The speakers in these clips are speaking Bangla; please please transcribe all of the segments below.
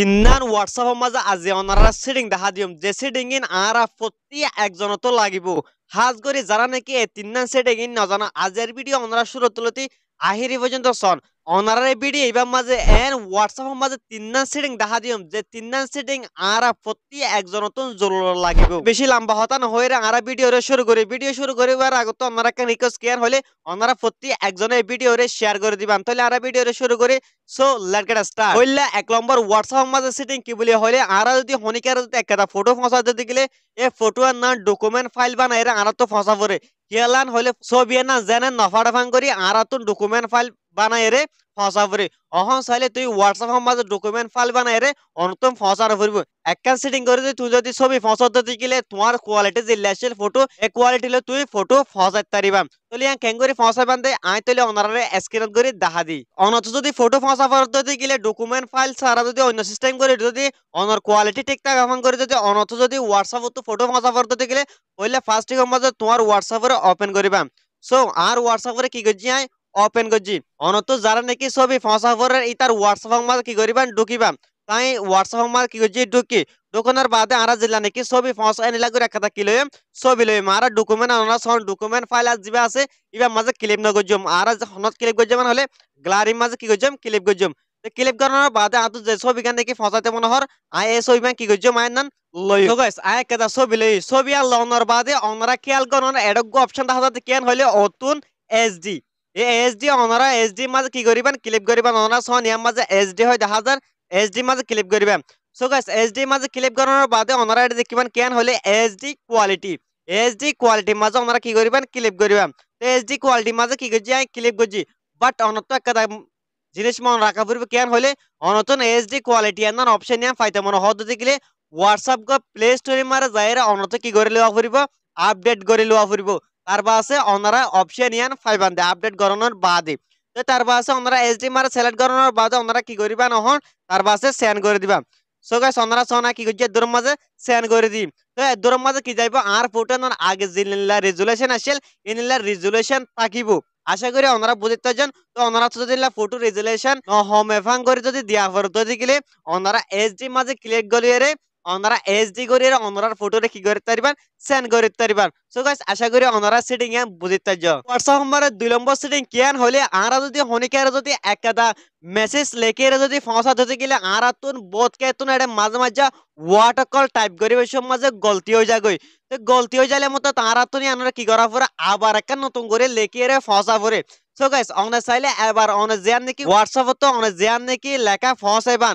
হিন্নান হোয়াটসঅ্যাপ মাঝে আজি অনাৰা সিডিং দেখা দিম যে চিডিঙিন আৰা প্ৰতি একজনতো লাগিব সাজ কৰি যাৰা নেকি এই সিডিং ইন নজানা আজিৰ ভিডিও অনাৰা সুৰত তুলতি আহিরি পর্যন্ত সন অনারারে বিডি এইবার মাঝে এন হোয়াটসঅ্যাপ মাঝে তিননান সেটিং দেখা দিম যে তিননান সেটিং আরা প্রতি নতুন জরুর লাগিব বেশি লম্বা হতা নহয়রে আরা ভিডিও রে শুরু করি ভিডিও শুরু করিবার আগত অনারা কেন রিকোয়েস্ট কেয়ার হলে অনারা প্রতি একজনে এই ভিডিও রে শেয়ার করে দিবাম তাহলে আরা ভিডিও রে শুরু করি সো লেট গেট স্টার্ট হইলে এক নম্বর হোয়াটসঅ্যাপ মাঝে সেটিং কি বলি হলে আরা যদি হনিকার যদি একটা ফটো ফসা দিতে গেলে এ ফটো আর না ডকুমেন্ট ফাইল বানাইরা আরা তো ফসা পড়ে ইয়ালান হলে সোভিয়েনা জেনেন নফাডাফাং করি আরাতুন ডকুমেন্ট ফাইল বানায় রে ফসা অহন চাইলে তুই হোয়াটসঅ্যাপ সমাজে ডকুমেন্ট ফাইল বানাই রে অনতম ফসার ফুরব একখান সেটিং করে যদি তুই যদি ছবি ফসত গেলে তোমার কোয়ালিটি যে ল্যাশের ফটো এ কোয়ালিটি লে তুই ফটো ফসাই তারিবাম তাহলে আ কেন করে ফসা দে আই তলি অনারে স্ক্রিন করে দেখা দি অনত যদি ফটো ফসা ফরত গেলে ডকুমেন্ট ফাইল সারা যদি অন্য সিস্টেম করে যদি অনর কোয়ালিটি ঠিক থাকে এখন করে যদি অনত যদি হোয়াটসঅ্যাপ তো ফটো ফসা ফরত গেলে হইলে ফার্স্ট তোমার হোয়াটসঅ্যাপে ওপেন করিবা সো আর হোয়াটসঅ্যাপে কি করছি আয় ওপেন করছি অনতো যারা নাকি ছবি ফসা পরে ইতার হোয়াটসঅ্যাপ মাল কি করিবান ঢুকিবাম তাই হোয়াটসঅ্যাপ মাল কি করছি ঢুকি ঢুকানোর বাদে আরা জেলা নাকি সবই ফসা এনে করে একটা কি লইম ছবি লইম আর ডকুমেন্ট আনা সন ডকুমেন্ট ফাইল আজ যা আছে ইবার মাঝে ক্লিপ না করছম আর হনত ক্লিপ মানে হলে গ্লারির মাঝে কি করছম ক্লিপ করছম ক্লিপ করানোর বাদে আতো যে ছবি গান দেখি ফসাতে মনে হর আই এ ছবি মানে কি করছো মায়ের নান লই তো গাইস আই কেদা ছবি লই ছবি আর বাদে অনরা খেয়াল করন এডগ অপশন দেখা যাতে কেন হইলে অতুন এসডি ডি এসডি অনরা এসডি মাঝে কি করিবেন ক্লিপ করিবেন অনরা সহ নিয়ম মাঝে এসডি হয় দেখা যায় এসডি মাঝে ক্লিপ করিবেন সো গাইস এসডি মাঝে ক্লিপ করানোর বাদে অনরা এটা দেখিবেন কেন হলে এসডি কোয়ালিটি ডি কোয়ালিটি মাঝে অনরা কি করিবেন ক্লিপ করিবেন তো ডি কোয়ালিটি মাঝে কি করছি আমি ক্লিপ করছি বাট অনতো একটা জিনিস মনে রাখা পূর্বে কেন হলে অনতন ডি কোয়ালিটি এনার অপশন নিয়ে ফাইতে মনে হদ দেখিলে হোয়াটসঅ্যাপ প্লে স্টোরে মারা যায় অনত কি করে লওয়া ফুরব আপডেট করে লওয়া ফুরব তারপর আছে ওনারা অপশন ইয়ান আপডেট করানোর বাদে তো তারপর আছে ওনারা এসডি সিলেক্ট করানোর বাদে ওনারা কি করিবা নহন তারপর আছে সেন্ড করে দিবা সো গাইস ওনারা সোনা কি করছে মাঝে সেন্ড করে দিই তো মাঝে কি যাইব আর আগে জিনিলা রেজুলেশন ইনিলা রেজুলেশন থাকিব আশা করি ওনারা বুঝতে যান তো ওনারা যদি ফটো রেজুলেশন হোম এফাং করে যদি দিয়া পর তো গেলে ওনারা এসডি মাঝে ক্লিক গলিয়ে অনারা ডি করে অনারার ফটোরে কি করে তারিবান সেন্ড করে তারিবান সো গাইস আশা করি অনারা সেটিং এ বুঝতে তাজ হোয়াটসঅ্যাপ নম্বরে দুই নম্বর সেটিং কেন হলে আরা যদি হনিকার যদি একাদা মেসেজ লেখে যদি ফসা যদি গেলে আরা তুন বোধ কে তুন এটা মাঝে মাঝে ওয়াট কল টাইপ করি ওই সব মাঝে গলতি হয়ে যাগই তো গলতি হয়ে যালে মতো তারা তুনি আনরা কি করা পরে আবার একটা নতুন করে লেখে রে ফসা পরে সো গাইস অনেক চাইলে এবার অনেক জ্যান নাকি হোয়াটসঅ্যাপ তো অনেক জ্যান নাকি লেখা ফসাইবান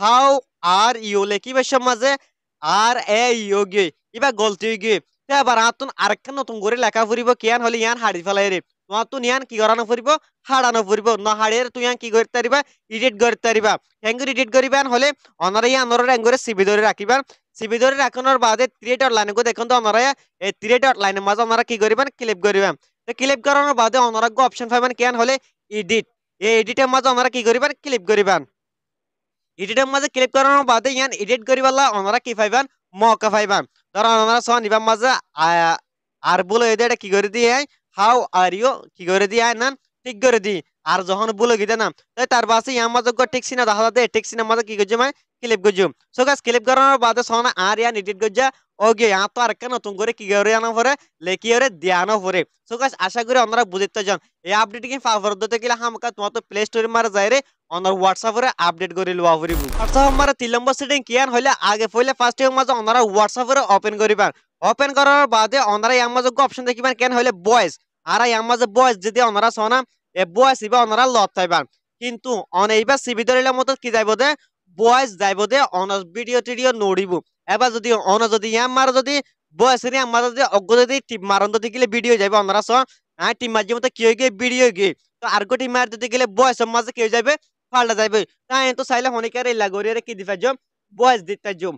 হাউ আর ইউলে কিবা মাঝে আর এ ইয়োগে কিবা গলতি ইয়োগে এবার আতুন আরেকখান নতুন করে লেখা ফুরিব কিয়ান হলে ইয়ান হাড়ি ফেলাই রে তোমার ইয়ান কি করানো ফুরিব হাড়ানো ফুরিব ন হাড়ের তুই ইয়ান কি করতে পারিবা ইডিট করতে পারিবা হ্যাঙ্গুর ইডিট করিবান হলে অনারা ইয়ান অনারা হ্যাঙ্গুরে সিবি ধরে রাখিবান সিবি ধরে রাখানোর বাদে থ্রিয়েট লাইন গো দেখুন তো অনারা এই থ্রিয়েট লাইন মাঝে অনারা কি করিবান ক্লিপ করিবান তো ক্লিপ করানোর বাদে অনারা অপশন পাইবান কিয়ান হলে ইডিট এই এডিটের মাঝে অনারা কি করিবান ক্লিপ করিবান ইডিটৰ মাজে ক্লিক কৰাৰ বাদে ইয়ান এডিট বলা অনাৰা কি পাইবান মকে পাইবান ধর অনাৰা চন নিবার মাজে আর বলে এটা কি করে দিয়ে হাউ আর ইউ কি করে দিয়ে না ঠিক করে দি আর যখন বলে গিয়ে না তাই তার পাশে ইয়ার মাঝে ঠিক সিনা দেখা যাতে ঠিক সিনা মাঝে কি করছে মানে ক্লিপ করছে সো গাছ ক্লিপ করানোর বাদে সহন আর ইয়ান এডিট করছে ওকে ইয়া তো আর নতুন করে কি করে আনা পরে লেখি করে দিয়ে আনা পরে সো গাছ আশা করি আপনারা বুঝতে চান এই আপডেট কি ফাফর দিতে গেলে আমাকে তোমার তো প্লে স্টোরে মারা যায় রে অনার হোয়াটসঅ্যাপরে আপডেট করে লোৱা ফুৰিব হোয়াটসঅ্যাপ আমাৰ তিনি নম্বৰ সেটিং কিয়ান হ'লে আগে পहिले ফাৰ্ষ্ট টাইম মাজে অনাৰ হোৱাটসঅ্যাপৰে অপেন কৰিবা ওপেন করার বাদে অনাৰ ইয়াৰ মাজে অপশ্যন দেখিবা কেন হ'লে বয়েস আর ইয়ার মাঝে বয়েস যদি অনারা সোনা এ বয়েস ইবা অনারা লত থাইবান কিন্তু অন এইবার সিবি ধরিলে মতো কি যাইব দে বয়েস যাইব দে অন ভিডিও টিডিও নড়িব এবার যদি অন যদি ইয়াম মার যদি বয়স এর আমার যদি অজ্ঞ যদি টিপ মারন্ত দেখিলে ভিডিও যাইব অনারা সন আর টিম মাঝে মতো কি হয়ে গিয়ে ভিডিও গিয়ে তো আর গো টিম মার যদি গেলে বয়স মাঝে কেউ যাবে পাল্টা যাইবে তাই তো চাইলে হনিকার এই লাগরিয়ারে কি দিতে জম বয়স দিতে জম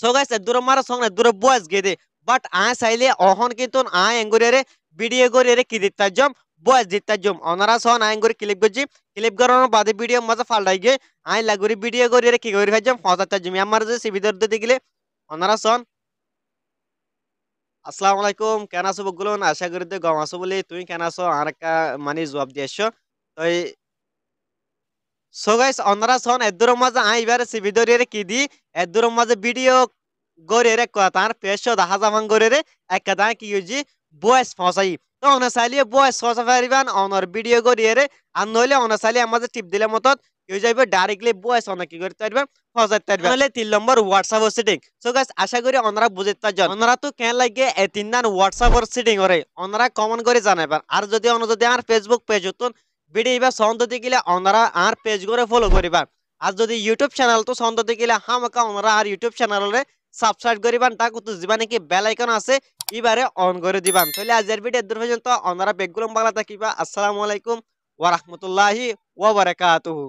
সো গাইস দূরে মারা সঙ্গ না দূরে বয়স গেদে বাট আয় চাইলে অহন কিন্তু আয় এঙ্গুরিয়ারে ভিডিও গরিয়ারে কি দিতে জম বয়স দিতে জম অনারা সহন আয় এঙ্গুরি ক্লিপ গজি ক্লিপ করানোর বাদে ভিডিও মজা ফাল্টাই গে আয় লাগুরি ভিডিও গরিয়ারে কি গরি ভাইজম ফজাতে জম আমার যে সিবিদর দিতে দেখিলে অনারা সন আসসালামু আলাইকুম কেন আছো বকুলন আশা করি গম আছো বলে তুমি কেন আছো আর একটা মানে জবাব দিয়েছো তো সো গাইস অন্যরা সন এদুর মাঝে আই এবারে সিবিদরিয়ারে কি দি এদুর মাঝে ভিডিও গরেরে কথার পেশো দাহা জামান গরেরে একদা কি ইউজি বয়েস ফসাই তো অনা সাইলিয়ে বয়েস ফসা ফারিবান অনর ভিডিও গরিয়েরে আর নইলে অনা সাইলিয়ে টিপ দিলে মতত ইউজ হইবে ডাইরেক্টলি বয়েস অন কি করতে পারবে ফসাইতে পারবে তাহলে তিন নম্বর হোয়াটসঅ্যাপ সেটিং সো গাইস আশা করি অনরা বুঝতে পারছেন অনরা তো কেন লাগে এ তিন দিন হোয়াটসঅ্যাপ সেটিং করে অনরা কমন করে জানাইবার আর যদি অন যদি আমার ফেসবুক পেজ হতুন ভিডিওবা সন্দ দেখিলে অনারা আর পেজ করে ফলো করিবা আর যদি ইউটিউব চ্যানেল তো সন্দ দেখিলে হামাকা অনারা আর ইউটিউব চ্যানেলরে সাবস্ক্রাইব করিবান তা কুতু যিবা নাকি বেলাইকন আছে এবারে অন করে দিবান তাহলে আজের ভিডিও দূর পর্যন্ত অনারা বেগুলম বাংলা থাকিবা আসসালামু আলাইকুম ওয়া রাহমাতুল্লাহি ওয়া বারাকাতুহু